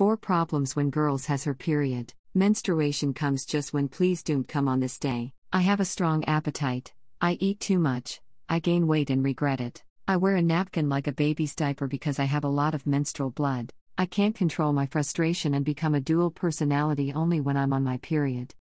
4 Problems when girls has her period. Menstruation comes just when please don't come on this day. I have a strong appetite. I eat too much. I gain weight and regret it. I wear a napkin like a baby's diaper because I have a lot of menstrual blood. I can't control my frustration and become a dual personality only when I'm on my period.